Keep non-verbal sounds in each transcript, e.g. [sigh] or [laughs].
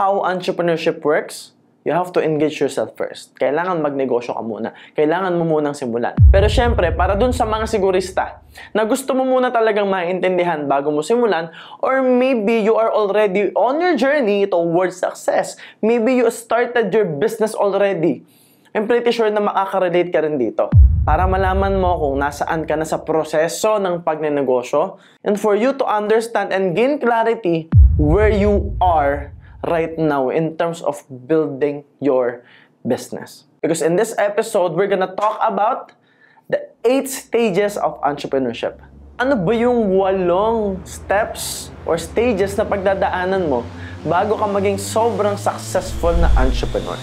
how entrepreneurship works, you have to engage yourself first. Kailangan magnegosyo ka muna. Kailangan mo munang simulan. Pero syempre, para dun sa mga sigurista, na gusto mo muna talagang maintindihan bago mo simulan, or maybe you are already on your journey towards success. Maybe you started your business already. I'm pretty sure na makaka-relate ka rin dito. Para malaman mo kung nasaan ka na sa proseso ng pagnenegosyo, and for you to understand and gain clarity where you are right now in terms of building your business. Because in this episode, we're gonna talk about the eight stages of entrepreneurship. Ano ba yung walong steps or stages na pagdadaanan mo bago ka maging sobrang successful na entrepreneur?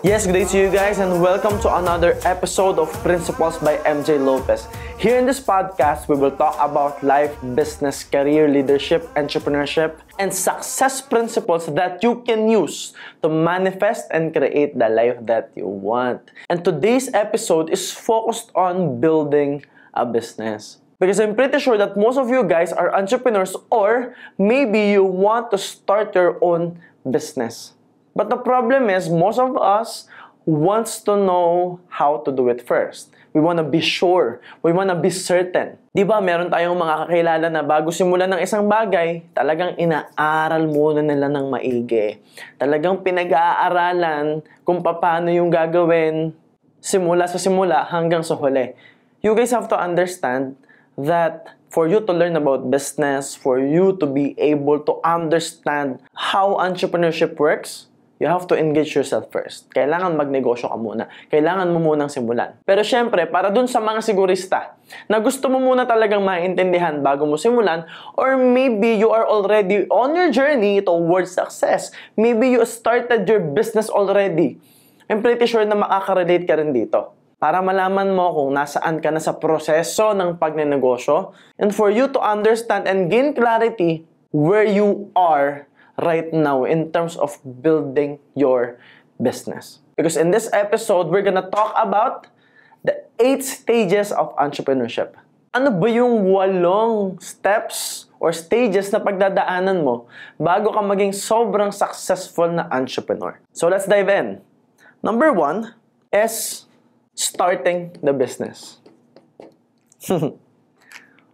Yes, good day to you guys and welcome to another episode of Principles by MJ Lopez. Here in this podcast, we will talk about life, business, career, leadership, entrepreneurship, and success principles that you can use to manifest and create the life that you want. And today's episode is focused on building a business because I'm pretty sure that most of you guys are entrepreneurs or maybe you want to start your own business. But the problem is, most of us wants to know how to do it first. We want to be sure. We want to be certain. Di ba, meron tayong mga kakilala na bago simulan ng isang bagay, talagang inaaral muna nila ng maigi. Talagang pinag-aaralan kung paano yung gagawin simula sa simula hanggang sa huli. You guys have to understand that for you to learn about business, for you to be able to understand how entrepreneurship works, you have to engage yourself first. Kailangan magnegosyo ka muna. Kailangan mo munang simulan. Pero syempre, para dun sa mga sigurista na gusto mo muna talagang maintindihan bago mo simulan or maybe you are already on your journey towards success. Maybe you started your business already. I'm pretty sure na makaka-relate ka rin dito para malaman mo kung nasaan ka na sa proseso ng pagnenegosyo and for you to understand and gain clarity where you are right now in terms of building your business. Because in this episode, we're gonna talk about the eight stages of entrepreneurship. Ano ba yung walong steps or stages na pagdadaanan mo bago ka maging sobrang successful na entrepreneur? So let's dive in. Number one is starting the business. [laughs]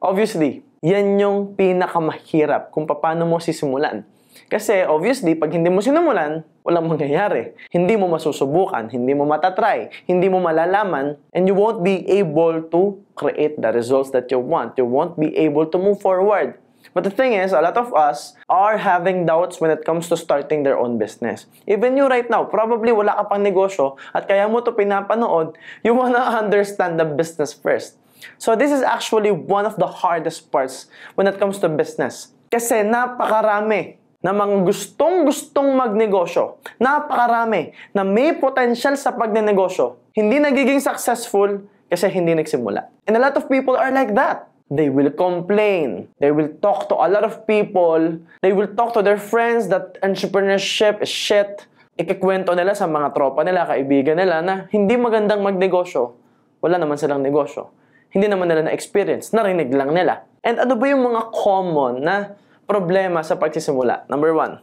Obviously, yan yung pinakamahirap kung paano mo sisimulan. Kasi obviously, pag hindi mo sinumulan, walang mangyayari. Hindi mo masusubukan, hindi mo matatry, hindi mo malalaman, and you won't be able to create the results that you want. You won't be able to move forward. But the thing is, a lot of us are having doubts when it comes to starting their own business. Even you right now, probably wala ka pang negosyo at kaya mo to pinapanood, you wanna [laughs] understand the business first. So this is actually one of the hardest parts when it comes to business. Kasi napakarami na mga gustong-gustong magnegosyo, napakarami na may potential sa pagnenegosyo, hindi nagiging successful kasi hindi nagsimula. And a lot of people are like that. They will complain. They will talk to a lot of people. They will talk to their friends that entrepreneurship is shit. Ikikwento nila sa mga tropa nila, kaibigan nila na hindi magandang magnegosyo. Wala naman silang negosyo. Hindi naman nila na-experience. Narinig lang nila. And ano ba yung mga common na problema sa pagsisimula. Number one,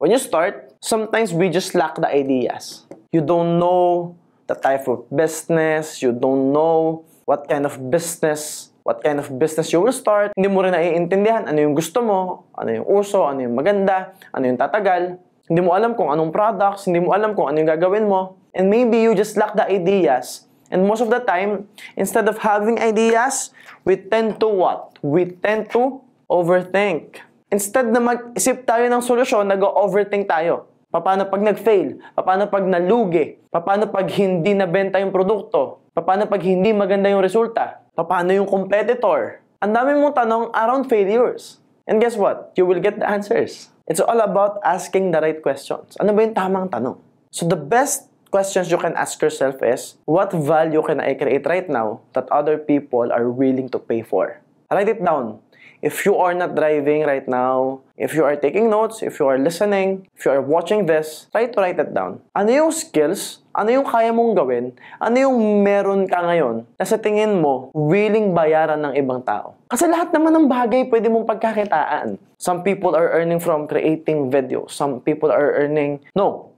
when you start, sometimes we just lack the ideas. You don't know the type of business, you don't know what kind of business, what kind of business you will start. Hindi mo rin naiintindihan ano yung gusto mo, ano yung uso, ano yung maganda, ano yung tatagal. Hindi mo alam kung anong products, hindi mo alam kung ano yung gagawin mo. And maybe you just lack the ideas And most of the time, instead of having ideas, we tend to what? We tend to overthink. Instead na mag-isip tayo ng solusyon, nag-overthink tayo. Paano pag nag-fail? Paano pag nalugi? Paano pag hindi nabenta yung produkto? Paano pag hindi maganda yung resulta? Paano yung competitor? Ang dami mong tanong around failures. And guess what? You will get the answers. It's all about asking the right questions. Ano ba yung tamang tanong? So the best questions you can ask yourself is, what value can I create right now that other people are willing to pay for? Write it down. If you are not driving right now, if you are taking notes, if you are listening, if you are watching this, try to write it down. Ano yung skills? Ano yung kaya mong gawin? Ano yung meron ka ngayon na sa tingin mo, willing bayaran ng ibang tao? Kasi lahat naman ng bagay pwede mong pagkakitaan. Some people are earning from creating videos. Some people are earning, no,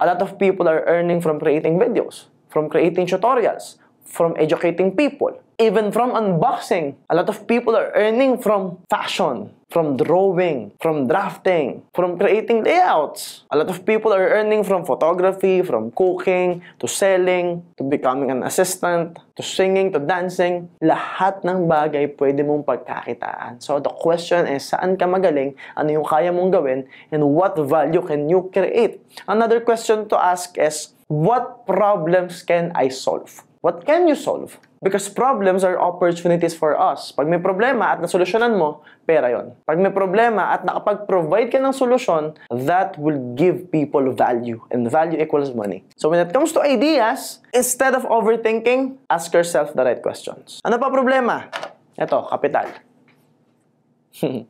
A lot of people are earning from creating videos, from creating tutorials, from educating people, even from unboxing. A lot of people are earning from fashion, from drawing, from drafting, from creating layouts. A lot of people are earning from photography, from cooking, to selling, to becoming an assistant, to singing, to dancing. Lahat ng bagay pwede mong pagkakitaan. So the question is, saan ka magaling? Ano yung kaya mong gawin? And what value can you create? Another question to ask is, what problems can I solve? What can you solve? Because problems are opportunities for us. Pag may problema at nasolusyonan mo, pera yon. Pag may problema at nakapag-provide ka ng solusyon, that will give people value. And value equals money. So when it comes to ideas, instead of overthinking, ask yourself the right questions. Ano pa problema? Ito, kapital. [laughs]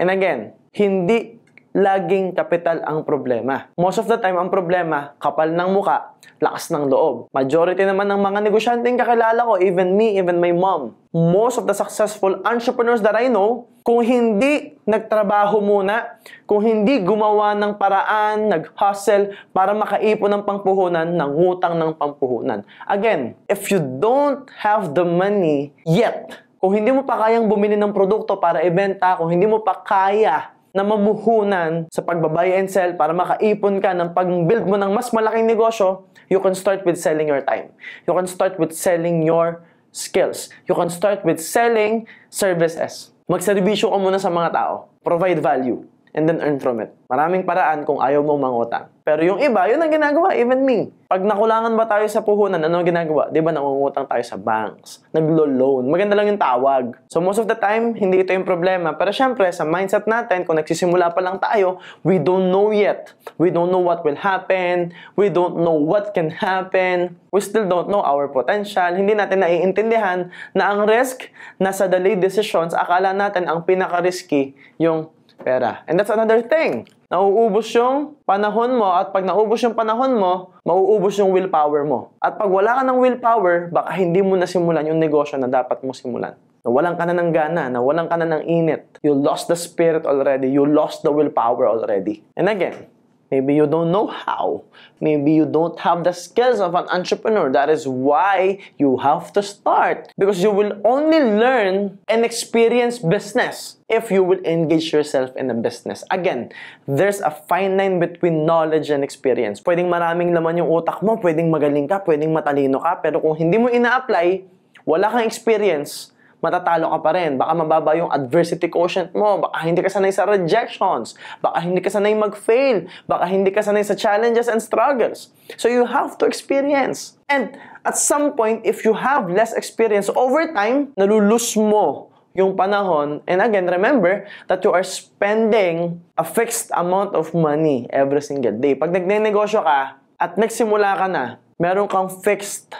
And again, hindi laging kapital ang problema. Most of the time, ang problema, kapal ng muka, lakas ng loob. Majority naman ng mga negosyanteng kakilala ko, even me, even my mom, most of the successful entrepreneurs that I know, kung hindi nagtrabaho muna, kung hindi gumawa ng paraan, nag-hustle para makaipon ng pangpuhunan, ng utang ng pangpuhunan. Again, if you don't have the money yet, kung hindi mo pa kayang bumili ng produkto para ibenta, kung hindi mo pa kaya na mamuhunan sa pagbabuy and sell para makaipon ka ng pag-build mo ng mas malaking negosyo, you can start with selling your time. You can start with selling your skills. You can start with selling services. Magserbisyo ka muna sa mga tao. Provide value and then earn from it. Maraming paraan kung ayaw mong mangutang. Pero yung iba, yun ang ginagawa, even me. Pag nakulangan ba tayo sa puhunan, ano ang ginagawa? Di ba nangungutang tayo sa banks? Naglo-loan. Maganda lang yung tawag. So most of the time, hindi ito yung problema. Pero syempre, sa mindset natin, kung nagsisimula pa lang tayo, we don't know yet. We don't know what will happen. We don't know what can happen. We still don't know our potential. Hindi natin naiintindihan na ang risk nasa delayed decisions, akala natin ang pinaka-risky yung pera. And that's another thing. Nauubos yung panahon mo at pag naubos yung panahon mo, mauubos yung willpower mo. At pag wala ka ng willpower, baka hindi mo nasimulan yung negosyo na dapat mo simulan. Na Nawalan ka na ng gana, na nawalan ka na ng init. You lost the spirit already. You lost the willpower already. And again, Maybe you don't know how. Maybe you don't have the skills of an entrepreneur. That is why you have to start because you will only learn and experience business if you will engage yourself in a business. Again, there's a fine line between knowledge and experience. Pwedeng maraming laman yung utak mo, pwedeng magaling ka, pwedeng matalino ka, pero kung hindi mo ina-apply, wala kang experience, matatalo ka pa rin. Baka mababa yung adversity quotient mo. Baka hindi ka sanay sa rejections. Baka hindi ka sanay mag-fail. Baka hindi ka sanay sa challenges and struggles. So you have to experience. And at some point, if you have less experience over time, nalulus mo yung panahon. And again, remember that you are spending a fixed amount of money every single day. Pag nagnegosyo ka at nagsimula ka na, meron kang fixed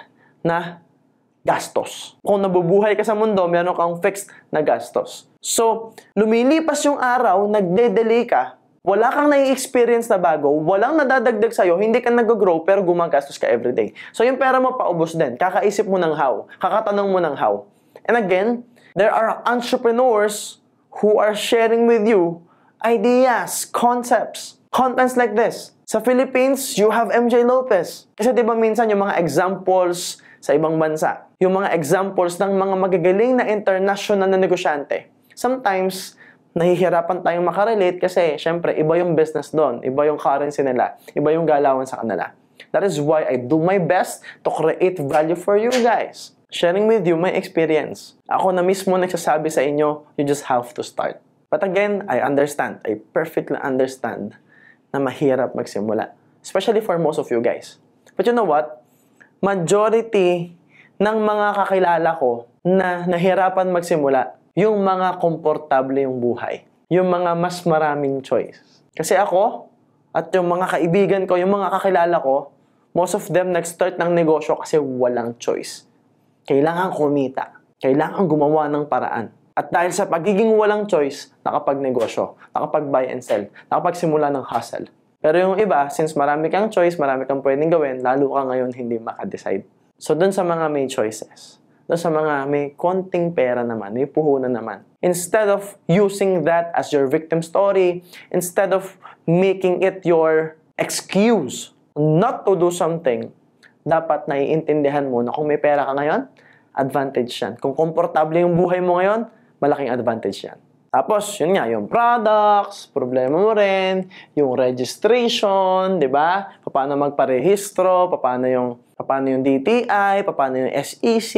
na gastos. Kung nabubuhay ka sa mundo, meron kang fixed na gastos. So, lumilipas yung araw, nagde-delay ka, wala kang na experience na bago, walang nadadagdag sa'yo, hindi ka nag-grow pero gumagastos ka everyday. So yung pera mo paubos din, kakaisip mo ng how, kakatanong mo ng how. And again, there are entrepreneurs who are sharing with you ideas, concepts, contents like this. Sa Philippines, you have MJ Lopez. Kasi di ba minsan yung mga examples sa ibang bansa, yung mga examples ng mga magagaling na international na negosyante. Sometimes, nahihirapan tayong makarelate kasi syempre iba yung business doon, iba yung currency nila, iba yung galawan sa kanila. That is why I do my best to create value for you guys. Sharing with you my experience. Ako na mismo nagsasabi sa inyo, you just have to start. But again, I understand, I perfectly understand na mahirap magsimula. Especially for most of you guys. But you know what? Majority ng mga kakilala ko na nahirapan magsimula, yung mga komportable yung buhay. Yung mga mas maraming choice. Kasi ako, at yung mga kaibigan ko, yung mga kakilala ko, most of them nag-start ng negosyo kasi walang choice. Kailangan kumita. Kailangan gumawa ng paraan. At dahil sa pagiging walang choice, nakapag-negosyo, nakapag-buy and sell, nakapagsimula ng hustle. Pero yung iba, since marami kang choice, marami kang pwedeng gawin, lalo ka ngayon hindi makadecide. So, dun sa mga may choices, dun sa mga may konting pera naman, may puhunan naman, instead of using that as your victim story, instead of making it your excuse not to do something, dapat naiintindihan mo na kung may pera ka ngayon, advantage yan. Kung komportable yung buhay mo ngayon, malaking advantage yan. Tapos, yun nga, yung products, problema mo rin, yung registration, di ba? paano magparehistro, paano yung, paano yung DTI, paano yung SEC,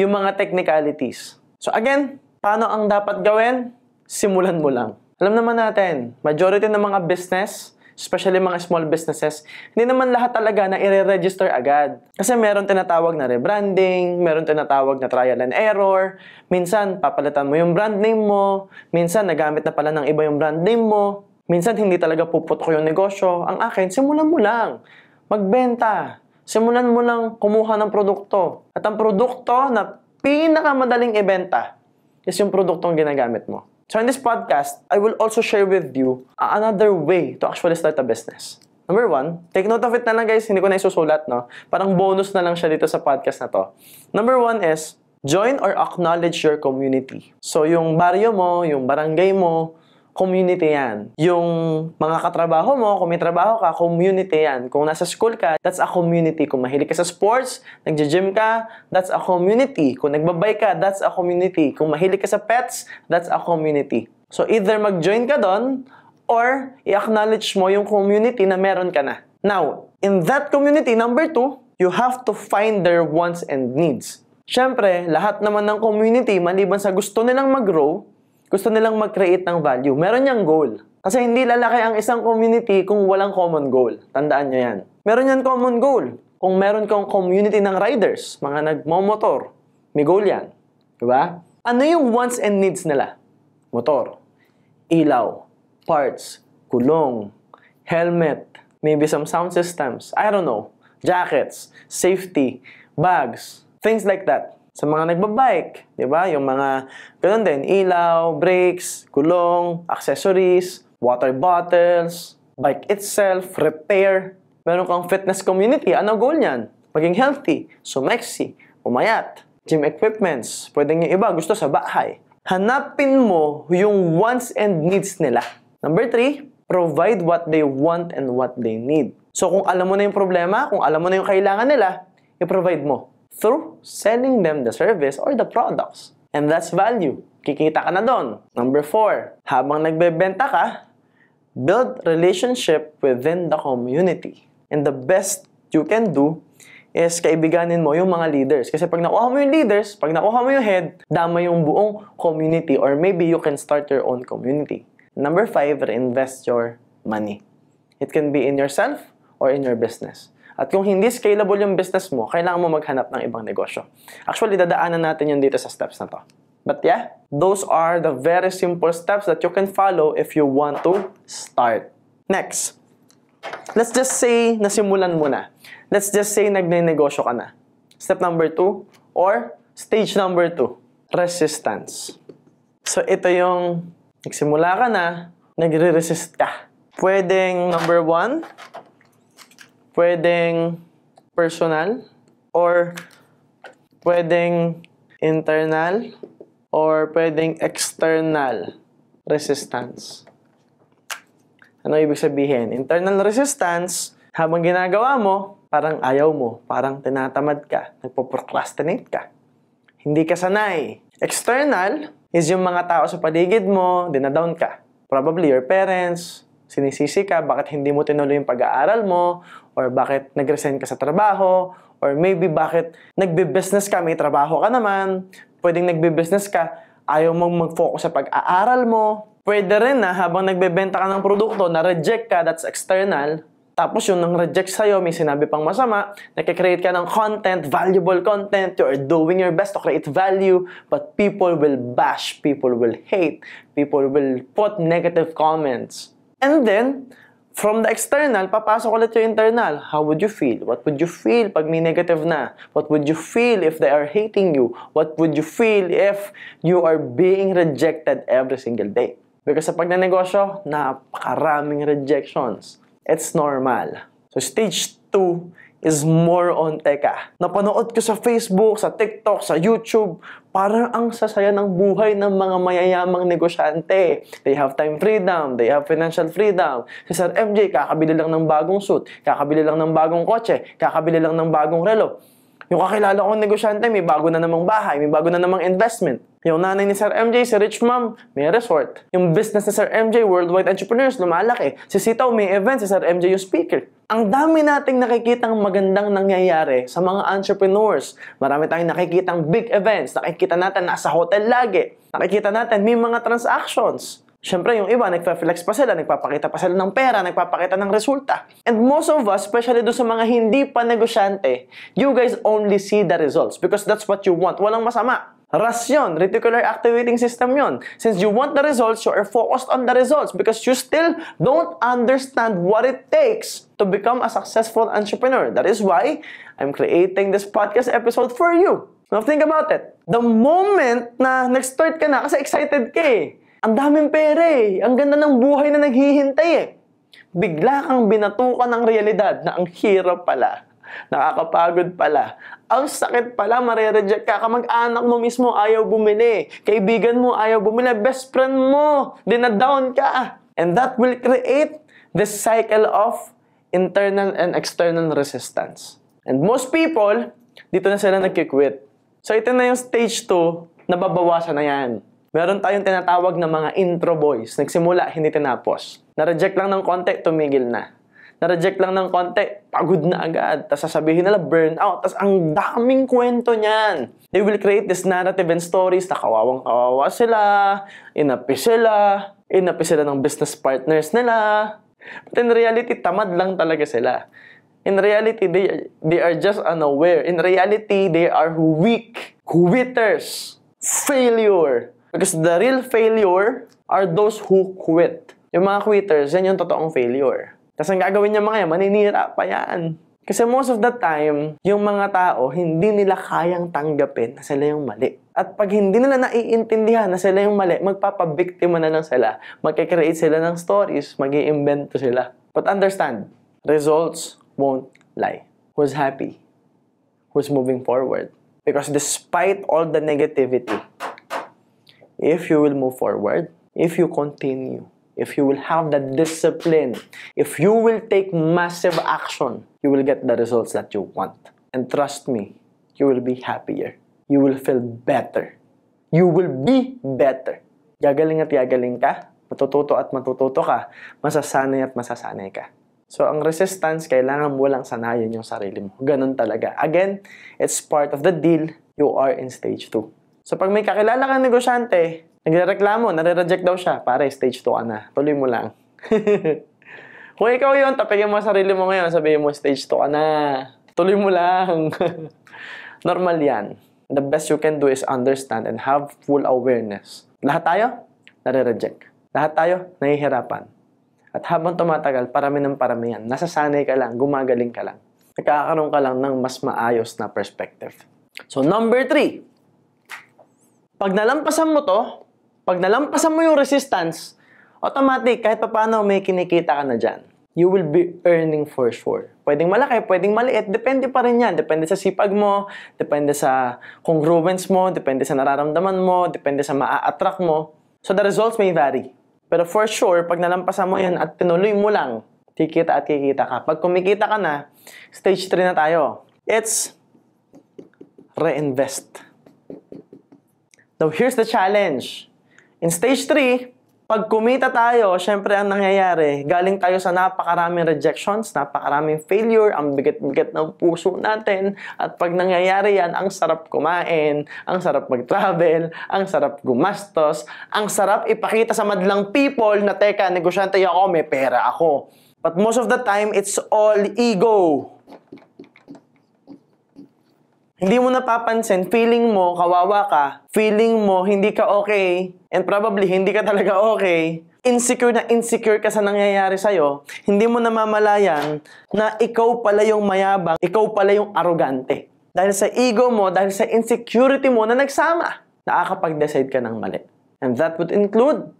yung mga technicalities. So again, paano ang dapat gawin? Simulan mo lang. Alam naman natin, majority ng mga business, especially mga small businesses, hindi naman lahat talaga na i-register agad. Kasi meron tinatawag na rebranding, meron tinatawag na trial and error, minsan papalitan mo yung brand name mo, minsan nagamit na pala ng iba yung brand name mo. Minsan hindi talaga puputok yung negosyo. Ang akin, simulan mo lang. Magbenta. Simulan mo lang kumuha ng produkto. At ang produkto na pinakamadaling ibenta is yung produktong ginagamit mo. So in this podcast, I will also share with you another way to actually start a business. Number one, take note of it na lang guys, hindi ko na isusulat, no? Parang bonus na lang siya dito sa podcast na to. Number one is, join or acknowledge your community. So yung baryo mo, yung barangay mo, community yan. Yung mga katrabaho mo, kung may trabaho ka, community yan. Kung nasa school ka, that's a community. Kung mahilig ka sa sports, nagja-gym ka, that's a community. Kung nagbabay ka, that's a community. Kung mahilig ka sa pets, that's a community. So either mag-join ka doon, or i-acknowledge mo yung community na meron ka na. Now, in that community, number two, you have to find their wants and needs. Siyempre, lahat naman ng community, maliban sa gusto nilang mag-grow, gusto nilang mag-create ng value. Meron niyang goal. Kasi hindi lalaki ang isang community kung walang common goal. Tandaan niyo yan. Meron yan common goal. Kung meron kang community ng riders, mga nagmomotor, may goal yan. Diba? Ano yung wants and needs nila? Motor, ilaw, parts, kulong, helmet, maybe some sound systems, I don't know, jackets, safety, bags, things like that sa mga nagbabike, di ba? Yung mga ganun din, ilaw, brakes, kulong, accessories, water bottles, bike itself, repair. Meron kang fitness community, ano goal niyan? Maging healthy, sumeksi, umayat, gym equipments, pwedeng yung iba gusto sa bahay. Hanapin mo yung wants and needs nila. Number three, provide what they want and what they need. So kung alam mo na yung problema, kung alam mo na yung kailangan nila, i-provide mo through selling them the service or the products. And that's value. Kikita ka na doon. Number four, habang nagbebenta ka, build relationship within the community. And the best you can do is kaibiganin mo yung mga leaders. Kasi pag nakuha mo yung leaders, pag nakuha mo yung head, dama yung buong community or maybe you can start your own community. Number five, reinvest your money. It can be in yourself or in your business. At kung hindi scalable yung business mo, kailangan mo maghanap ng ibang negosyo. Actually, dadaanan natin yun dito sa steps na to. But yeah, those are the very simple steps that you can follow if you want to start. Next, let's just say nasimulan mo na. Let's just say nagnenegosyo ka na. Step number two or stage number two, resistance. So ito yung nagsimula ka na, nagre-resist ka. Pwedeng number one, pwedeng personal or pwedeng internal or pwedeng external resistance. Ano ibig sabihin? Internal resistance, habang ginagawa mo, parang ayaw mo, parang tinatamad ka, nagpo-procrastinate ka. Hindi ka sanay. External is yung mga tao sa paligid mo, dinadown ka. Probably your parents, sinisisi ka, bakit hindi mo tinuloy yung pag-aaral mo, or bakit nag-resign ka sa trabaho, or maybe bakit nagbe-business ka, may trabaho ka naman, pwedeng nagbe-business ka, ayaw mong mag-focus sa pag-aaral mo. Pwede rin na habang nagbebenta ka ng produkto, na-reject ka, that's external, tapos yung nang reject sa'yo, may sinabi pang masama, nakikreate ka ng content, valuable content, you are doing your best to create value, but people will bash, people will hate, people will put negative comments. And then, from the external, papasok ulit yung internal. How would you feel? What would you feel pag may negative na? What would you feel if they are hating you? What would you feel if you are being rejected every single day? Because sa pagnanegosyo, napakaraming rejections. It's normal. So stage 2 is more on teka. Napanood ko sa Facebook, sa TikTok, sa YouTube, parang ang sasaya ng buhay ng mga mayayamang negosyante. They have time freedom, they have financial freedom. Si Sir MJ, kakabili lang ng bagong suit, kakabili lang ng bagong kotse, kakabili lang ng bagong relo. Yung kakilala kong negosyante, may bago na namang bahay, may bago na namang investment. Yung nanay ni Sir MJ, si Rich Mom, may resort. Yung business ni Sir MJ, worldwide entrepreneurs, lumalaki. Si Sitaw, may event, si Sir MJ yung speaker. Ang dami nating nakikitang magandang nangyayari sa mga entrepreneurs. Marami tayong nakikitang big events. Nakikita natin nasa hotel lagi. Nakikita natin may mga transactions. Siyempre, yung iba, nagpa-flex pa sila, nagpapakita pa sila ng pera, nagpapakita ng resulta. And most of us, especially do sa mga hindi pa negosyante, you guys only see the results because that's what you want. Walang masama. RAS yun, reticular activating system yun. Since you want the results, you are focused on the results because you still don't understand what it takes to become a successful entrepreneur. That is why I'm creating this podcast episode for you. Now think about it. The moment na nag-start ka na kasi excited ka eh. Ang daming pera eh. Ang ganda ng buhay na naghihintay eh. Bigla kang binatukan ng realidad na ang hirap pala Nakakapagod pala. Ang sakit pala, marereject ka. Kamag-anak mo mismo ayaw bumili. Kaibigan mo ayaw bumili. Best friend mo, dinadown ka. And that will create the cycle of internal and external resistance. And most people, dito na sila nagkikwit. So ito na yung stage 2, nababawasan na yan. Meron tayong tinatawag na mga intro boys. Nagsimula, hindi tinapos. Na-reject lang ng konti, tumigil na na-reject lang ng konti, pagod na agad. Tapos sasabihin nila burnout. Tapos ang daming kwento niyan. They will create this narrative and stories na kawawang-kawawa sila, inapi sila, inapi sila ng business partners nila. But in reality, tamad lang talaga sila. In reality, they, they are just unaware. In reality, they are weak, quitters, failure. Because the real failure are those who quit. Yung mga quitters, yan yung totoong failure. Tapos ang gagawin niya mga yan, maninira pa yan. Kasi most of the time, yung mga tao, hindi nila kayang tanggapin na sila yung mali. At pag hindi nila naiintindihan na sila yung mali, magpapabiktima na lang sila. Magkikreate sila ng stories, mag invento sila. But understand, results won't lie. Who's happy? Who's moving forward? Because despite all the negativity, if you will move forward, if you continue if you will have that discipline, if you will take massive action, you will get the results that you want. And trust me, you will be happier. You will feel better. You will be better. Gagaling at gagaling ka, matututo at matututo ka, masasanay at masasanay ka. So, ang resistance, kailangan mo lang sanayin yung sarili mo. Ganun talaga. Again, it's part of the deal. You are in stage 2. So, pag may kakilala kang negosyante, Nagrereklamo, nare-reject daw siya. Pare, stage 2 ka na. Tuloy mo lang. [laughs] Kung ikaw yun, tapigin mo sarili mo ngayon, sabihin mo, stage 2 ka na. Tuloy mo lang. [laughs] Normal yan. The best you can do is understand and have full awareness. Lahat tayo, nare-reject. Lahat tayo, nahihirapan. At habang tumatagal, parami ng parami yan. Nasasanay ka lang, gumagaling ka lang. Nagkakaroon ka lang ng mas maayos na perspective. So, number three. Pag nalampasan mo to, pag nalampasan mo yung resistance, automatic, kahit pa paano may kinikita ka na dyan. You will be earning for sure. Pwedeng malaki, pwedeng maliit, depende pa rin yan. Depende sa sipag mo, depende sa congruence mo, depende sa nararamdaman mo, depende sa maa-attract mo. So the results may vary. Pero for sure, pag nalampasan mo yan at tinuloy mo lang, kikita at kikita ka. Pag kumikita ka na, stage 3 na tayo. It's reinvest. Now, here's the challenge. In stage 3, pag kumita tayo, syempre ang nangyayari, galing tayo sa napakaraming rejections, napakaraming failure, ang bigat-bigat ng puso natin, at pag nangyayari yan, ang sarap kumain, ang sarap mag-travel, ang sarap gumastos, ang sarap ipakita sa madlang people na teka, negosyante ako, may pera ako. But most of the time, it's all ego. Hindi mo napapansin, feeling mo kawawa ka, feeling mo hindi ka okay, and probably hindi ka talaga okay, insecure na insecure ka sa nangyayari sa'yo, hindi mo namamalayan na ikaw pala yung mayabang, ikaw pala yung arogante. Dahil sa ego mo, dahil sa insecurity mo na nagsama, nakakapag-decide ka ng mali. And that would include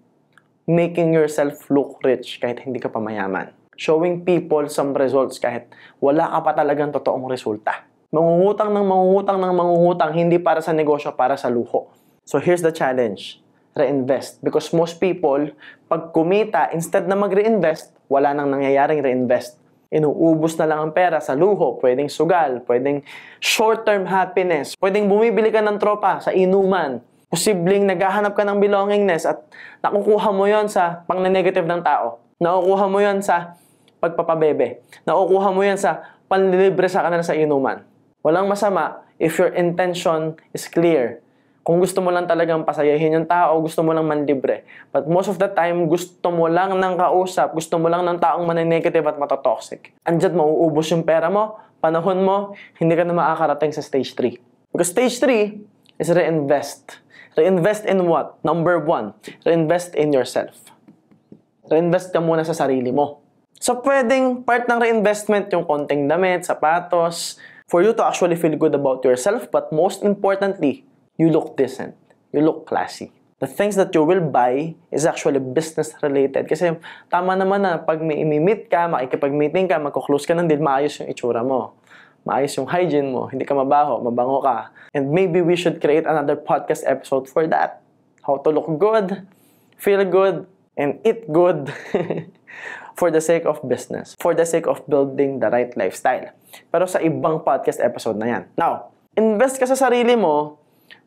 making yourself look rich kahit hindi ka pa mayaman. Showing people some results kahit wala ka pa talagang totoong resulta. Mangungutang ng mangungutang ng mangungutang, hindi para sa negosyo, para sa luho. So here's the challenge. Reinvest. Because most people, pag kumita, instead na mag-reinvest, wala nang nangyayaring reinvest. Inuubos na lang ang pera sa luho, pwedeng sugal, pwedeng short-term happiness, pwedeng bumibili ka ng tropa sa inuman, posibleng naghahanap ka ng belongingness at nakukuha mo yon sa pangnegative ng tao. Nakukuha mo yon sa pagpapabebe. Nakukuha mo yan sa panlilibre sa kanila sa inuman. Walang masama if your intention is clear. Kung gusto mo lang talagang pasayahin yung tao, gusto mo lang manlibre. But most of the time, gusto mo lang ng kausap, gusto mo lang ng taong maninegative at matatoxic. Andiyan mauubos yung pera mo, panahon mo, hindi ka na makakarating sa stage 3. Because stage 3 is reinvest. Reinvest in what? Number one, reinvest in yourself. Reinvest ka muna sa sarili mo. So, pwedeng part ng reinvestment yung konting damit, sapatos, for you to actually feel good about yourself, but most importantly, you look decent. You look classy. The things that you will buy is actually business related. Kasi tama naman na pag may imi-meet ka, makikipag-meeting ka, magko-close ka ng deal, maayos yung itsura mo. Maayos yung hygiene mo, hindi ka mabaho, mabango ka. And maybe we should create another podcast episode for that. How to look good, feel good, and eat good. [laughs] for the sake of business, for the sake of building the right lifestyle. Pero sa ibang podcast episode na yan. Now, invest ka sa sarili mo,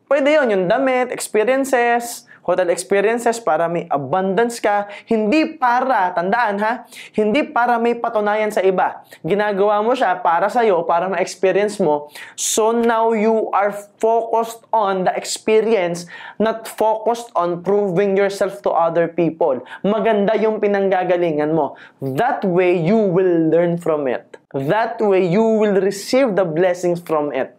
pwede yon yung damit, experiences, hotel experiences para may abundance ka, hindi para, tandaan ha, hindi para may patunayan sa iba. Ginagawa mo siya para sa'yo, para ma-experience mo. So now you are focused on the experience, not focused on proving yourself to other people. Maganda yung pinanggagalingan mo. That way, you will learn from it. That way, you will receive the blessings from it.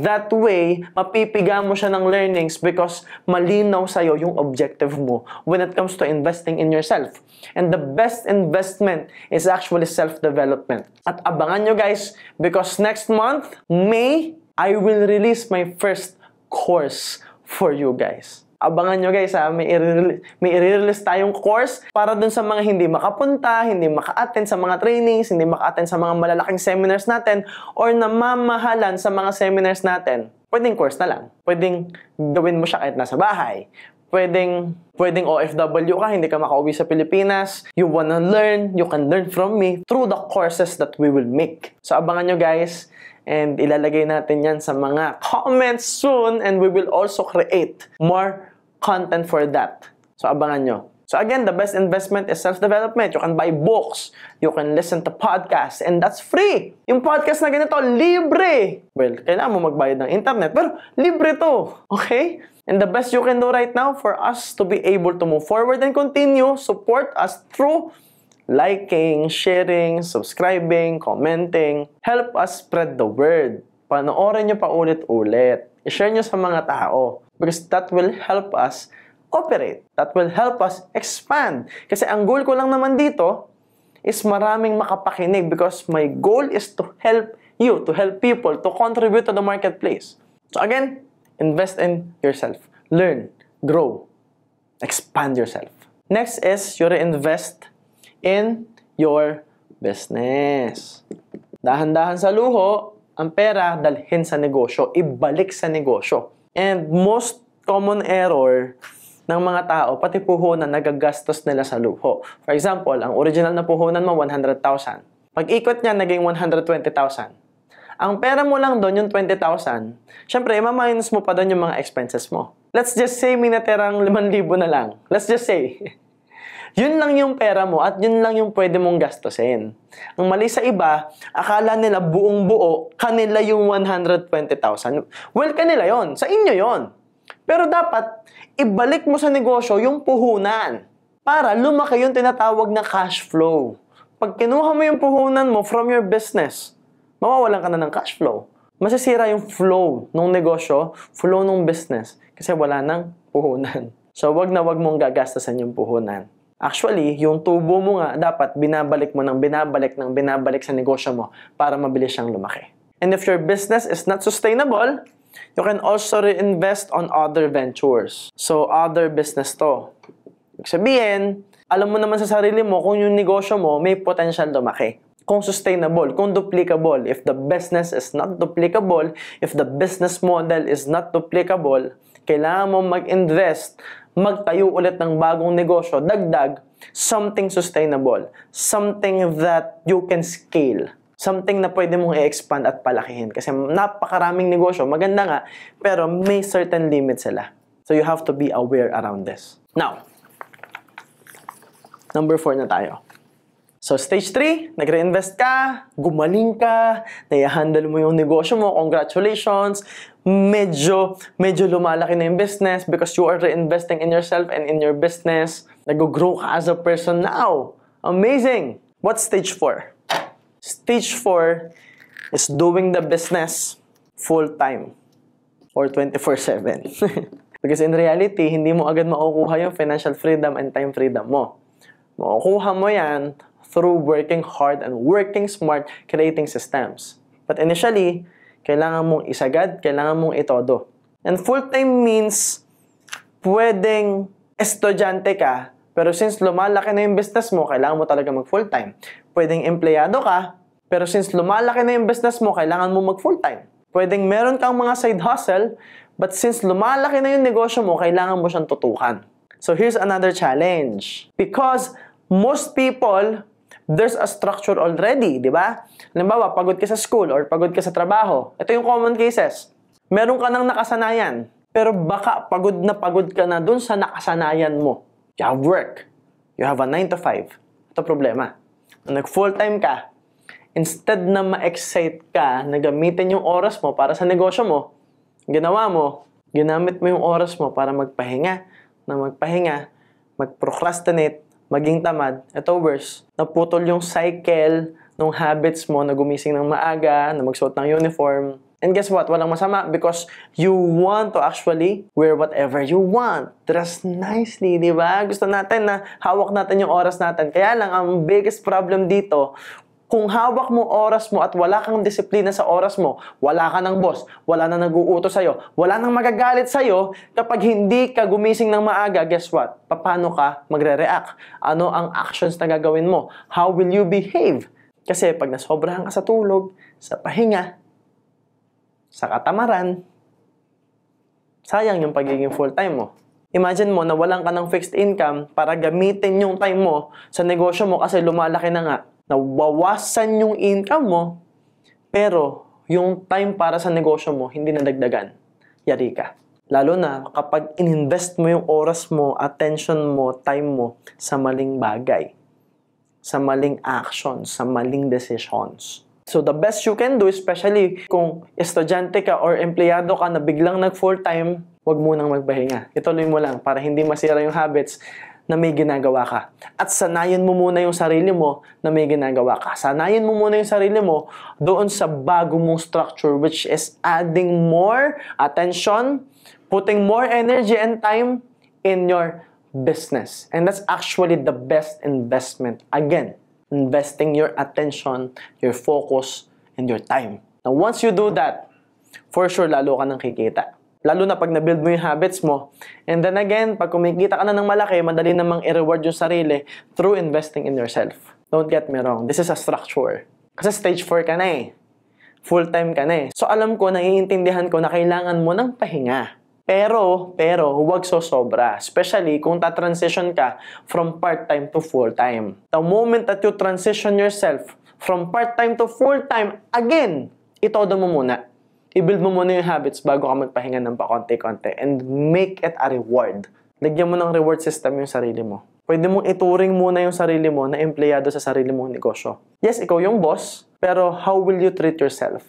That way, mapipiga mo siya ng learnings because malinaw sa'yo yung objective mo when it comes to investing in yourself. And the best investment is actually self-development. At abangan nyo guys because next month, May, I will release my first course for you guys. Abangan nyo guys ha, may i-release tayong course para dun sa mga hindi makapunta, hindi maka-attend sa mga trainings, hindi maka-attend sa mga malalaking seminars natin, or namamahalan sa mga seminars natin. Pwedeng course na lang. Pwedeng gawin mo siya kahit nasa bahay pwedeng pwedeng OFW ka, hindi ka makauwi sa Pilipinas, you wanna learn, you can learn from me through the courses that we will make. So abangan nyo guys, and ilalagay natin yan sa mga comments soon, and we will also create more content for that. So, abangan nyo. So again, the best investment is self-development. You can buy books, you can listen to podcasts, and that's free. Yung podcast na ganito, libre. Well, kailangan mo magbayad ng internet, pero libre to. Okay? And the best you can do right now for us to be able to move forward and continue support us through liking, sharing, subscribing, commenting. Help us spread the word. Panoorin nyo pa ulit-ulit. I-share nyo sa mga tao because that will help us operate. That will help us expand. Kasi ang goal ko lang naman dito is maraming makapakinig because my goal is to help you, to help people, to contribute to the marketplace. So again, invest in yourself. Learn, grow, expand yourself. Next is you reinvest in your business. Dahan-dahan sa luho, ang pera dalhin sa negosyo, ibalik sa negosyo. And most common error ng mga tao, pati puhunan nagagastos nila sa luho. For example, ang original na puhunan mo, 100,000. Pag-ikot niya, naging 120,000. Ang pera mo lang doon, yung 20,000, syempre, ima-minus mo pa doon yung mga expenses mo. Let's just say may natirang 5,000 na lang. Let's just say. [laughs] Yun lang yung pera mo at yun lang yung pwede mong gastusin. Ang mali sa iba, akala nila buong buo, kanila yung 120,000. Well, kanila yon Sa inyo yon Pero dapat, ibalik mo sa negosyo yung puhunan para lumaki yung tinatawag na cash flow. Pag kinuha mo yung puhunan mo from your business, mawawalan ka na ng cash flow. Masisira yung flow ng negosyo, flow ng business, kasi wala nang puhunan. So, wag na wag mong gagastasan yung puhunan. Actually, yung tubo mo nga dapat binabalik mo ng binabalik ng binabalik sa negosyo mo para mabilis siyang lumaki. And if your business is not sustainable, you can also reinvest on other ventures. So, other business to. Ibig sabihin, alam mo naman sa sarili mo kung yung negosyo mo may potential lumaki. Kung sustainable, kung duplicable. If the business is not duplicable, if the business model is not duplicable, kailangan mo mag-invest magtayo ulit ng bagong negosyo, dagdag, something sustainable, something that you can scale, something na pwede mong i-expand at palakihin. Kasi napakaraming negosyo, maganda nga, pero may certain limit sila. So you have to be aware around this. Now, number 4 na tayo. So stage 3, nagre-invest ka, gumaling ka, naihandle mo yung negosyo mo, congratulations, medyo, medyo lumalaki na yung business because you are reinvesting in yourself and in your business. Nag-grow ka as a person now. Amazing! What's stage 4? Stage 4 is doing the business full-time or 24-7. [laughs] because in reality, hindi mo agad makukuha yung financial freedom and time freedom mo. Makukuha mo yan through working hard and working smart, creating systems. But initially, kailangan mong isagad, kailangan mong itodo. And full-time means pwedeng estudyante ka, pero since lumalaki na yung business mo, kailangan mo talaga mag full-time. Pwedeng empleyado ka, pero since lumalaki na yung business mo, kailangan mo mag full-time. Pwedeng meron kang mga side hustle, but since lumalaki na yung negosyo mo, kailangan mo siyang tutukan. So here's another challenge. Because most people there's a structure already, di ba? Halimbawa, pagod ka sa school or pagod ka sa trabaho. Ito yung common cases. Meron ka nang nakasanayan, pero baka pagod na pagod ka na dun sa nakasanayan mo. You have work. You have a 9 to 5. Ito problema. Nag full-time ka, instead na ma-excite ka na gamitin yung oras mo para sa negosyo mo, ginawa mo, ginamit mo yung oras mo para magpahinga, na magpahinga, mag-procrastinate, maging tamad, eto worse, naputol yung cycle ng habits mo na gumising ng maaga, na magsuot ng uniform. And guess what? Walang masama because you want to actually wear whatever you want. Dress nicely, di ba? Gusto natin na hawak natin yung oras natin. Kaya lang, ang biggest problem dito, kung hawak mo oras mo at wala kang disiplina sa oras mo, wala ka ng boss, wala na nag-uuto sa'yo, wala nang magagalit sa'yo, kapag hindi ka gumising ng maaga, guess what? Paano ka magre-react? Ano ang actions na gagawin mo? How will you behave? Kasi pag nasobrahan ka sa tulog, sa pahinga, sa katamaran, sayang yung pagiging full-time mo. Imagine mo na walang ka ng fixed income para gamitin yung time mo sa negosyo mo kasi lumalaki na nga nawawasan yung income mo, pero yung time para sa negosyo mo hindi nadagdagan. Yari ka. Lalo na kapag ininvest mo yung oras mo, attention mo, time mo sa maling bagay, sa maling action, sa maling decisions. So the best you can do, especially kung estudyante ka or empleyado ka na biglang nag full-time, wag mo nang magpahinga. Ituloy mo lang para hindi masira yung habits na may ginagawa ka. At sanayin mo muna yung sarili mo na may ginagawa ka. Sanayin mo muna yung sarili mo doon sa bago mong structure which is adding more attention, putting more energy and time in your business. And that's actually the best investment. Again, investing your attention, your focus, and your time. Now, once you do that, for sure, lalo ka nang kikita. Lalo na pag na-build mo yung habits mo. And then again, pag kumikita ka na ng malaki, madali namang i-reward yung sarili through investing in yourself. Don't get me wrong, this is a structure. Kasi stage 4 ka na eh. Full-time ka na eh. So alam ko, naiintindihan ko na kailangan mo ng pahinga. Pero, pero, huwag so sobra. Especially kung ta-transition ka from part-time to full-time. The moment that you transition yourself from part-time to full-time, again, itodo mo muna i-build mo muna yung habits bago ka magpahinga ng pakonti-konti and make it a reward. Lagyan mo ng reward system yung sarili mo. Pwede mong ituring muna yung sarili mo na empleyado sa sarili mong negosyo. Yes, ikaw yung boss, pero how will you treat yourself?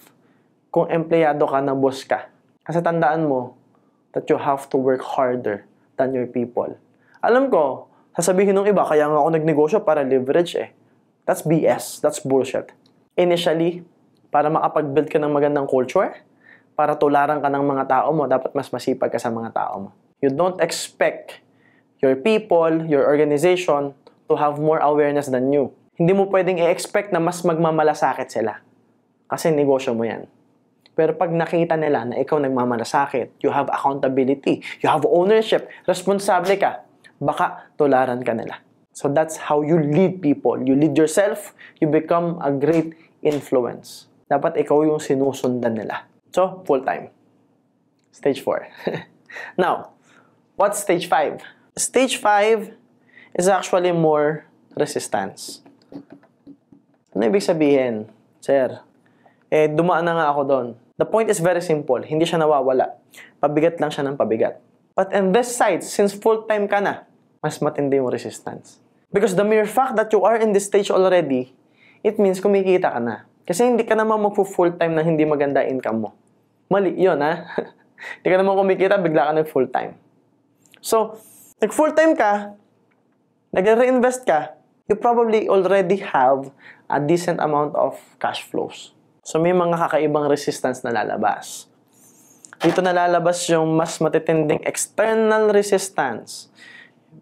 Kung empleyado ka na boss ka. Kasi tandaan mo that you have to work harder than your people. Alam ko, sasabihin ng iba, kaya nga ako nagnegosyo para leverage eh. That's BS. That's bullshit. Initially, para makapag-build ka ng magandang culture, para tularan ka ng mga tao mo, dapat mas masipag ka sa mga tao mo. You don't expect your people, your organization to have more awareness than you. Hindi mo pwedeng i-expect na mas magmamalasakit sila. Kasi negosyo mo yan. Pero pag nakita nila na ikaw nagmamalasakit, you have accountability, you have ownership, responsable ka, baka tularan ka nila. So that's how you lead people. You lead yourself, you become a great influence. Dapat ikaw yung sinusundan nila. So, full time. Stage 4. [laughs] now, what's stage 5? Stage 5 is actually more resistance. Ano ibig sabihin? Sir, eh, dumaan na nga ako doon. The point is very simple. Hindi siya nawawala. Pabigat lang siya ng pabigat. But on this side, since full-time ka na, mas matindi yung resistance. Because the mere fact that you are in this stage already, it means kumikita ka na. Kasi hindi ka naman magpo-full-time na hindi maganda income mo. Mali yun, ha? Hindi [laughs] ka naman kumikita, bigla ka nag full-time. So, nag full-time ka, nag-reinvest ka, you probably already have a decent amount of cash flows. So, may mga kakaibang resistance na lalabas. Dito nalalabas yung mas matitinding external resistance.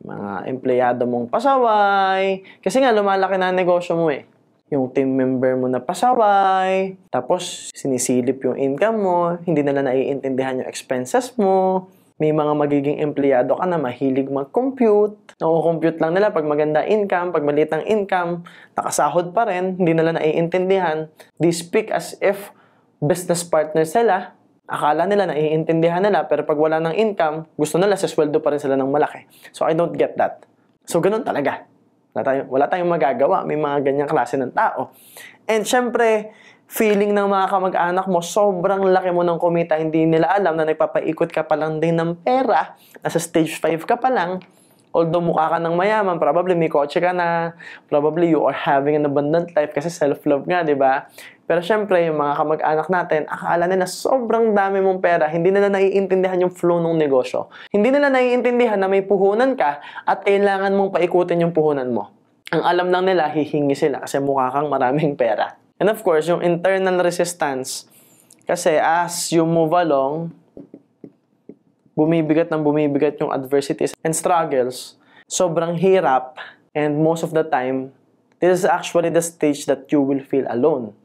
Mga empleyado mong pasaway. Kasi nga, lumalaki na ang negosyo mo eh yung team member mo na pasaway, tapos sinisilip yung income mo, hindi nila naiintindihan yung expenses mo, may mga magiging empleyado ka na mahilig mag-compute, nakukompute lang nila pag maganda income, pag maliit ang income, nakasahod pa rin, hindi nila naiintindihan. They speak as if business partner sila, akala nila naiintindihan nila, pero pag wala ng income, gusto nila sa sweldo pa rin sila ng malaki. So I don't get that. So ganun talaga. Wala tayong, wala tayong magagawa. May mga ganyang klase ng tao. And syempre, feeling ng mga kamag-anak mo, sobrang laki mo ng kumita. Hindi nila alam na nagpapaikot ka pa lang din ng pera. Nasa stage 5 ka pa lang. Although mukha ka ng mayaman, probably may kotse ka na, probably you are having an abundant life kasi self-love nga, di ba? Pero syempre, yung mga kamag-anak natin, akala nila sobrang dami mong pera, hindi nila naiintindihan yung flow ng negosyo. Hindi nila naiintindihan na may puhunan ka at kailangan mong paikutin yung puhunan mo. Ang alam lang nila, hihingi sila kasi mukha kang maraming pera. And of course, yung internal resistance, kasi as you move along, bumibigat ng bumibigat yung adversities and struggles. Sobrang hirap and most of the time, this is actually the stage that you will feel alone.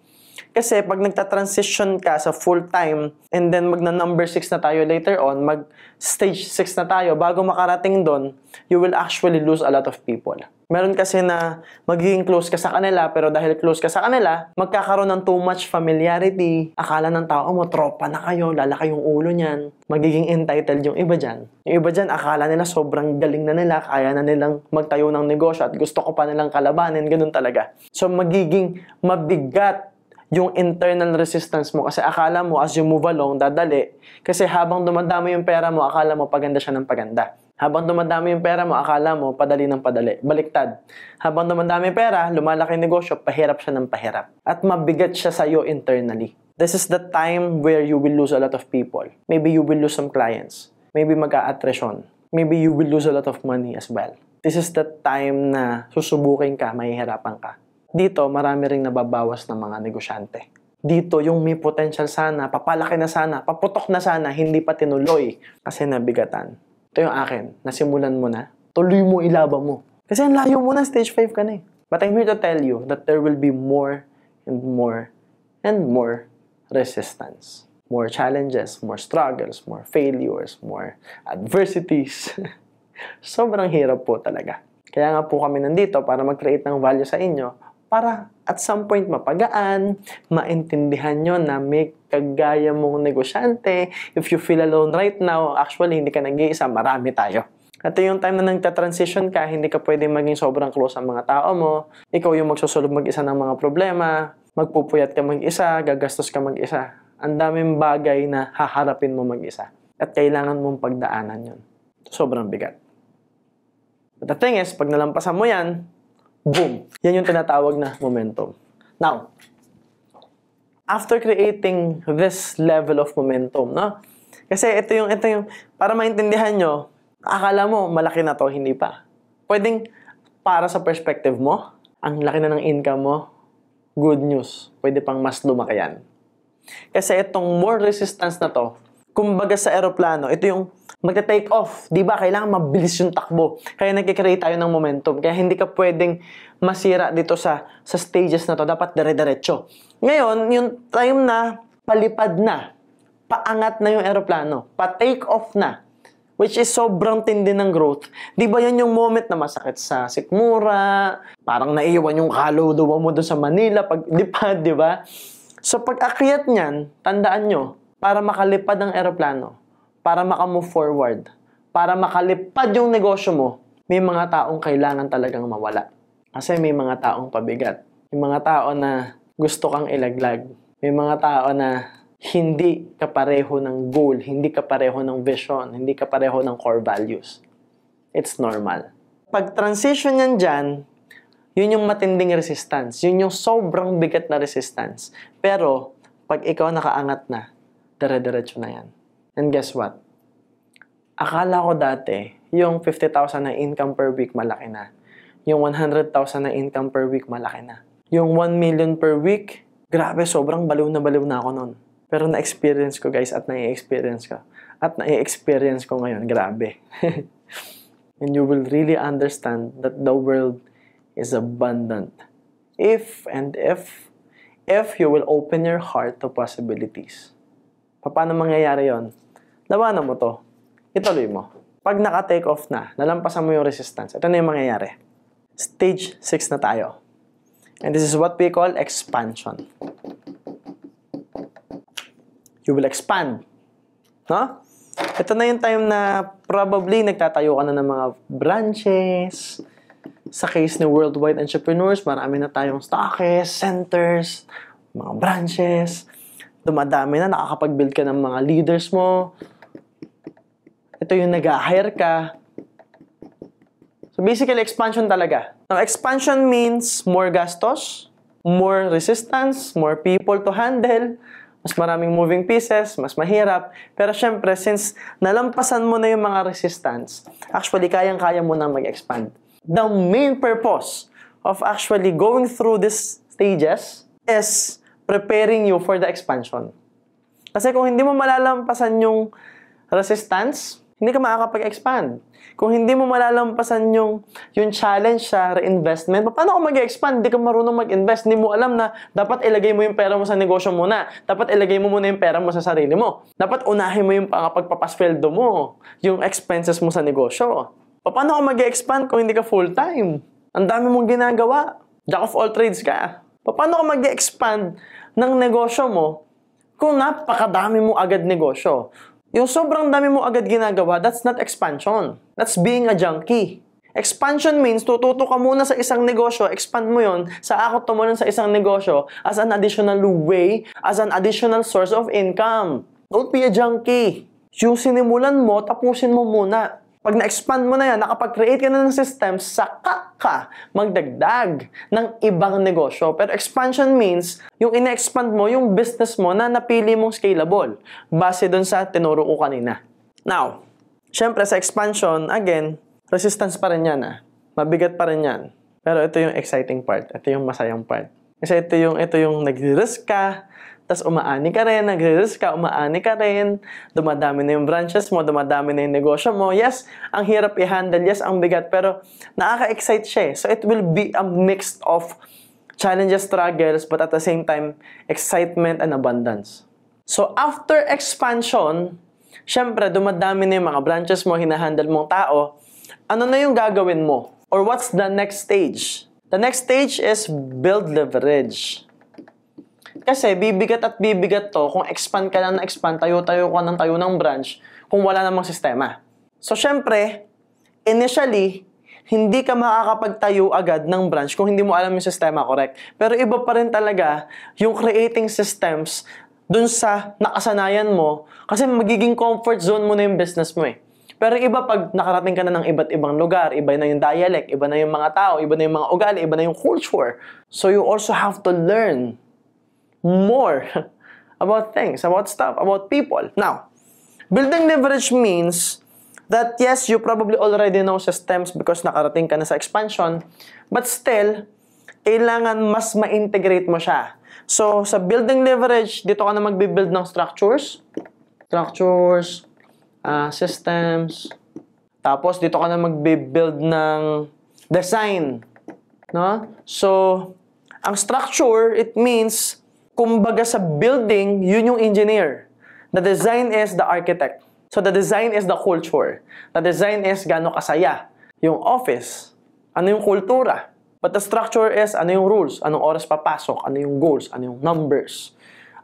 Kasi pag nagta-transition ka sa full-time and then magna number 6 na tayo later on, mag stage 6 na tayo, bago makarating doon, you will actually lose a lot of people. Meron kasi na magiging close ka sa kanila, pero dahil close ka sa kanila, magkakaroon ng too much familiarity. Akala ng tao mo, tropa na kayo, lalaki yung ulo niyan. Magiging entitled yung iba dyan. Yung iba dyan, akala nila sobrang galing na nila, kaya na nilang magtayo ng negosyo at gusto ko pa nilang kalabanin, ganun talaga. So magiging mabigat yung internal resistance mo kasi akala mo as you move along, dadali. Kasi habang dumadami yung pera mo, akala mo paganda siya ng paganda. Habang dumadami yung pera mo, akala mo padali ng padali. Baliktad. Habang dumadami pera, lumalaki yung negosyo, pahirap siya ng pahirap. At mabigat siya sa'yo internally. This is the time where you will lose a lot of people. Maybe you will lose some clients. Maybe mag attrition Maybe you will lose a lot of money as well. This is the time na susubukin ka, mahihirapan ka. Dito, marami ring nababawas ng mga negosyante. Dito, yung may potential sana, papalaki na sana, paputok na sana, hindi pa tinuloy kasi nabigatan. Ito yung akin, nasimulan mo na, tuloy mo, ilaba mo. Kasi ang layo mo na, stage 5 ka na eh. But I'm here to tell you that there will be more and more and more resistance. More challenges, more struggles, more failures, more adversities. [laughs] Sobrang hirap po talaga. Kaya nga po kami nandito para mag-create ng value sa inyo para at some point mapagaan, maintindihan nyo na may kagaya mong negosyante. If you feel alone right now, actually, hindi ka nag-iisa, marami tayo. At yung time na nagta-transition ka, hindi ka pwede maging sobrang close ang mga tao mo. Ikaw yung magsusulog mag-isa ng mga problema. Magpupuyat ka mag-isa, gagastos ka mag-isa. Ang daming bagay na haharapin mo mag-isa. At kailangan mong pagdaanan yon Sobrang bigat. But the thing is, pag nalampasan mo yan, Boom! Yan yung tinatawag na momentum. Now, after creating this level of momentum, no? Kasi ito yung, ito yung, para maintindihan nyo, akala mo malaki na to, hindi pa. Pwedeng, para sa perspective mo, ang laki na ng income mo, good news, pwede pang mas lumaki yan. Kasi itong more resistance na to, kumbaga sa aeroplano, ito yung magta-take off, 'di ba? Kailangan mabilis yung takbo. Kaya nagki-create tayo ng momentum. Kaya hindi ka pwedeng masira dito sa sa stages na to. Dapat dire-diretso. Ngayon, yung time na palipad na, paangat na yung aeroplano, pa-take off na, which is sobrang tindi ng growth. Di ba yan yung moment na masakit sa sikmura, parang naiwan yung kaluluwa mo doon sa Manila, pag [laughs] di lipad, di ba? So pag akyat niyan, tandaan nyo, para makalipad ang eroplano, para makamove forward, para makalipad yung negosyo mo, may mga taong kailangan talagang mawala. Kasi may mga taong pabigat. May mga tao na gusto kang ilaglag. May mga tao na hindi kapareho ng goal, hindi kapareho ng vision, hindi kapareho ng core values. It's normal. Pag transition yan dyan, yun yung matinding resistance. Yun yung sobrang bigat na resistance. Pero, pag ikaw nakaangat na, dire-diretso na yan. And guess what? Akala ko dati, yung 50,000 na income per week malaki na. Yung 100,000 na income per week malaki na. Yung 1 million per week, grabe, sobrang baliw na baliw na ako nun. Pero na-experience ko guys at na-experience ko. At na-experience ko ngayon, grabe. [laughs] And you will really understand that the world is abundant. If and if, if you will open your heart to possibilities. Paano mangyayari yon? Labanan mo to. Ituloy mo. Pag naka-take off na, nalampasan mo yung resistance, ito na yung mangyayari. Stage 6 na tayo. And this is what we call expansion. You will expand. No? Ito na yung time na probably nagtatayo ka na ng mga branches, sa case ng worldwide entrepreneurs, marami na tayong stocks, centers, mga branches dumadami na, nakakapag-build ka ng mga leaders mo. Ito yung nag-hire ka. So basically, expansion talaga. Now, expansion means more gastos, more resistance, more people to handle, mas maraming moving pieces, mas mahirap. Pero syempre, since nalampasan mo na yung mga resistance, actually, kayang-kaya mo na mag-expand. The main purpose of actually going through these stages is preparing you for the expansion. Kasi kung hindi mo malalampasan yung resistance, hindi ka makakapag-expand. Kung hindi mo malalampasan yung, yung challenge sa reinvestment, paano ka mag-expand? Hindi ka marunong mag-invest. Hindi mo alam na dapat ilagay mo yung pera mo sa negosyo muna. Dapat ilagay mo muna yung pera mo sa sarili mo. Dapat unahin mo yung pagpapasweldo mo, yung expenses mo sa negosyo. Paano ka mag-expand kung hindi ka full-time? Ang dami mong ginagawa. Jack of all trades ka. Paano ka mag-expand ng negosyo mo kung napakadami mo agad negosyo? Yung sobrang dami mo agad ginagawa, that's not expansion. That's being a junkie. Expansion means tututo ka muna sa isang negosyo, expand mo yon sa akot mo sa isang negosyo as an additional way, as an additional source of income. Don't be a junkie. Yung sinimulan mo, tapusin mo muna. Pag na-expand mo na yan, nakapag-create ka na ng system, saka ka magdagdag ng ibang negosyo. Pero expansion means, yung in-expand mo, yung business mo na napili mong scalable base dun sa tinuro ko kanina. Now, syempre sa expansion, again, resistance pa rin yan ah. Mabigat pa rin yan. Pero ito yung exciting part. Ito yung masayang part. Kasi ito yung, ito yung nag-risk ka, tapos umaani ka rin, nagre-risk ka, umaani ka rin, dumadami na yung branches mo, dumadami na yung negosyo mo. Yes, ang hirap i-handle, yes, ang bigat, pero nakaka-excite siya eh. So it will be a mix of challenges, struggles, but at the same time, excitement and abundance. So after expansion, syempre dumadami na yung mga branches mo, hinahandle mong tao, ano na yung gagawin mo? Or what's the next stage? The next stage is build leverage. Kasi bibigat at bibigat to kung expand ka lang na expand, tayo-tayo ka ng tayo ng branch kung wala namang sistema. So syempre, initially, hindi ka makakapagtayo agad ng branch kung hindi mo alam yung sistema, correct? Pero iba pa rin talaga yung creating systems dun sa nakasanayan mo kasi magiging comfort zone mo na yung business mo eh. Pero iba pag nakarating ka na ng iba't ibang lugar, iba na yung dialect, iba na yung mga tao, iba na yung mga ugali, iba na yung culture. So you also have to learn more [laughs] about things, about stuff, about people. Now, building leverage means that yes, you probably already know systems because nakarating ka na sa expansion, but still, kailangan mas ma-integrate mo siya. So, sa building leverage, dito ka na magbe-build ng structures, structures, uh, systems, tapos dito ka na magbe-build ng design. No? So, ang structure, it means kumbaga sa building, yun yung engineer. The design is the architect. So the design is the culture. The design is gano'ng kasaya. Yung office, ano yung kultura. But the structure is ano yung rules, anong oras papasok, ano yung goals, ano yung numbers,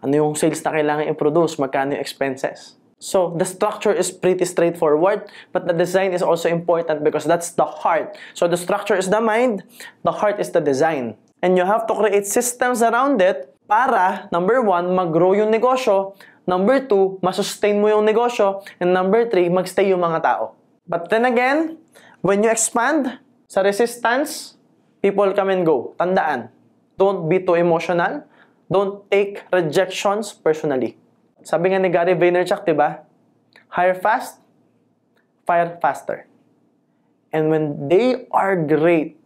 ano yung sales na kailangan i-produce, magkano yung expenses. So the structure is pretty straightforward, but the design is also important because that's the heart. So the structure is the mind, the heart is the design. And you have to create systems around it para, number one, mag-grow yung negosyo, number two, masustain mo yung negosyo, and number three, magstay yung mga tao. But then again, when you expand, sa resistance, people come and go. Tandaan, don't be too emotional, don't take rejections personally. Sabi nga ni Gary Vaynerchuk, di ba? Hire fast, fire faster. And when they are great,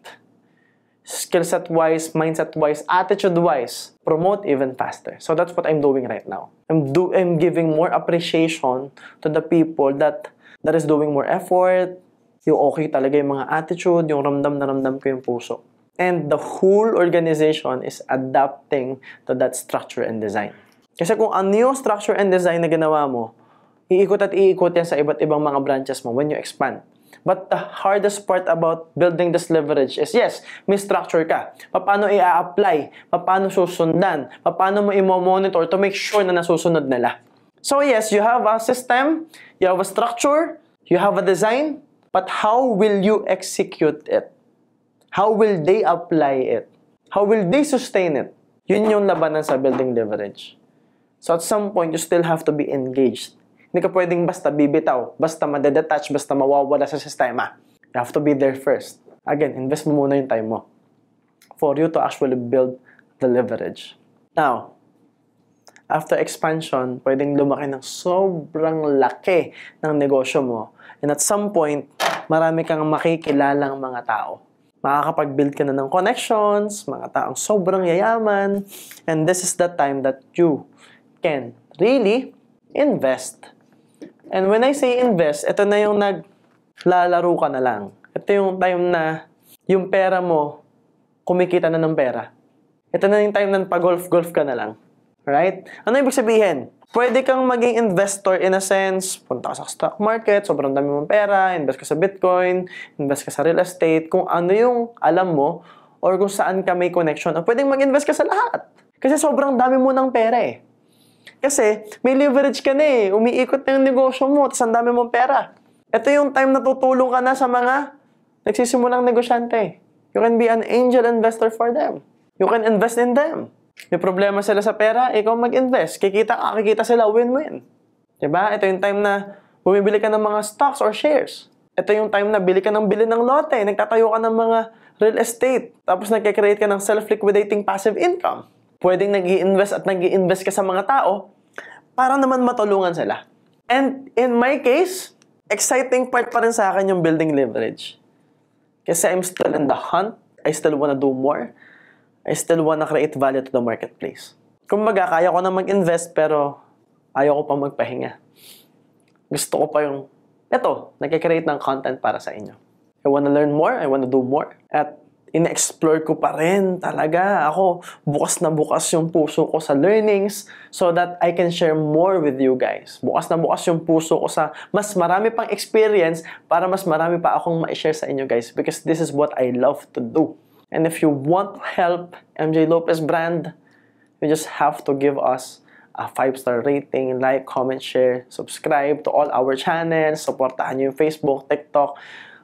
skill set wise, mindset wise, attitude wise, promote even faster. So that's what I'm doing right now. I'm do I'm giving more appreciation to the people that that is doing more effort, yung okay talaga yung mga attitude, yung ramdam na ramdam ko yung puso. And the whole organization is adapting to that structure and design. Kasi kung ano yung structure and design na ginawa mo, iikot at iikot yan sa iba't ibang mga branches mo when you expand. But the hardest part about building this leverage is yes, may structure ka. Paano i-apply? Paano susundan? Paano mo i-monitor to make sure na nasusunod nila? So yes, you have a system, you have a structure, you have a design, but how will you execute it? How will they apply it? How will they sustain it? Yun yung labanan sa building leverage. So at some point, you still have to be engaged. Hindi ka pwedeng basta bibitaw, basta madadetach, basta mawawala sa sistema. You have to be there first. Again, invest mo muna yung time mo for you to actually build the leverage. Now, after expansion, pwedeng lumaki ng sobrang laki ng negosyo mo. And at some point, marami kang makikilalang mga tao. Makakapag-build ka na ng connections, mga taong sobrang yayaman, and this is the time that you can really invest And when I say invest, ito na yung naglalaro ka na lang. Ito yung time na yung pera mo, kumikita na ng pera. Ito na yung time na pag-golf-golf ka na lang. Right? Ano ibig sabihin? Pwede kang maging investor in a sense, punta ka sa stock market, sobrang dami mong pera, invest ka sa Bitcoin, invest ka sa real estate, kung ano yung alam mo, or kung saan ka may connection. At pwedeng mag-invest ka sa lahat. Kasi sobrang dami mo ng pera eh. Kasi may leverage ka na eh. Umiikot na yung negosyo mo, tapos ang dami mong pera. Ito yung time na tutulong ka na sa mga nagsisimulang negosyante. You can be an angel investor for them. You can invest in them. May problema sila sa pera, ikaw mag-invest. Kikita ka, kikita sila, win-win. Diba? Ito yung time na bumibili ka ng mga stocks or shares. Ito yung time na bili ka ng bili ng lote, nagtatayo ka ng mga real estate, tapos nagkakreate ka ng self-liquidating passive income. Pwedeng nag invest at nag invest ka sa mga tao para naman matulungan sila. And in my case, exciting part pa rin sa akin yung building leverage. Kasi I'm still in the hunt. I still wanna do more. I still wanna create value to the marketplace. Kumbaga, kaya ko na mag-invest pero ayaw ko pa magpahinga. Gusto ko pa yung, eto, nag-create ng content para sa inyo. I wanna learn more, I wanna do more. At ina-explore ko pa rin talaga. Ako, bukas na bukas yung puso ko sa learnings so that I can share more with you guys. Bukas na bukas yung puso ko sa mas marami pang experience para mas marami pa akong ma-share sa inyo guys because this is what I love to do. And if you want to help MJ Lopez brand, you just have to give us a 5-star rating, like, comment, share, subscribe to all our channels, supportahan nyo yung Facebook, TikTok,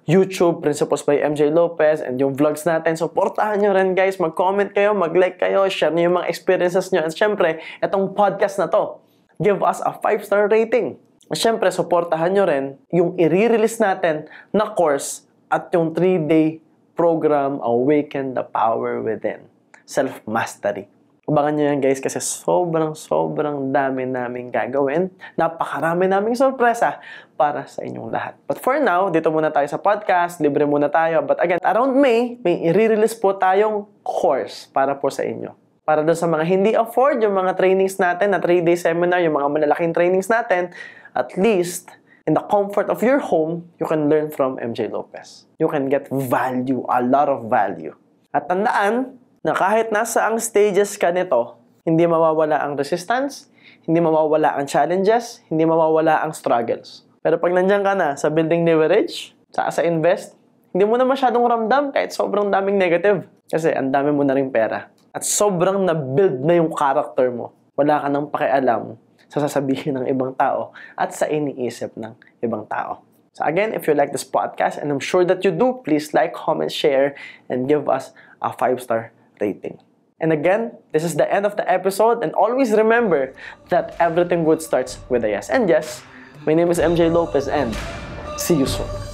YouTube, Principles by MJ Lopez, and yung vlogs natin. Supportahan nyo rin guys, mag-comment kayo, mag-like kayo, share nyo yung mga experiences nyo, At syempre, itong podcast na to, give us a 5-star rating. At Syempre, supportahan nyo rin yung i-release natin na course at yung 3-day program Awaken the Power Within, Self-Mastery. Abangan nyo yan guys kasi sobrang sobrang dami namin gagawin. Napakarami naming sorpresa para sa inyong lahat. But for now, dito muna tayo sa podcast, libre muna tayo. But again, around May, may i-release po tayong course para po sa inyo. Para doon sa mga hindi afford yung mga trainings natin na 3-day seminar, yung mga malalaking trainings natin, at least in the comfort of your home, you can learn from MJ Lopez. You can get value, a lot of value. At tandaan na kahit nasa ang stages ka nito, hindi mawawala ang resistance, hindi mawawala ang challenges, hindi mawawala ang struggles. Pero pag nandiyan ka na sa building leverage, sa, sa invest, hindi mo na masyadong ramdam kahit sobrang daming negative. Kasi ang dami mo na rin pera. At sobrang na-build na yung character mo. Wala ka nang pakialam sa sasabihin ng ibang tao at sa iniisip ng ibang tao. So again, if you like this podcast, and I'm sure that you do, please like, comment, share, and give us a 5-star rating. And again, this is the end of the episode, and always remember that everything good starts with a yes. And yes, My name is MJ Lopez and see you soon.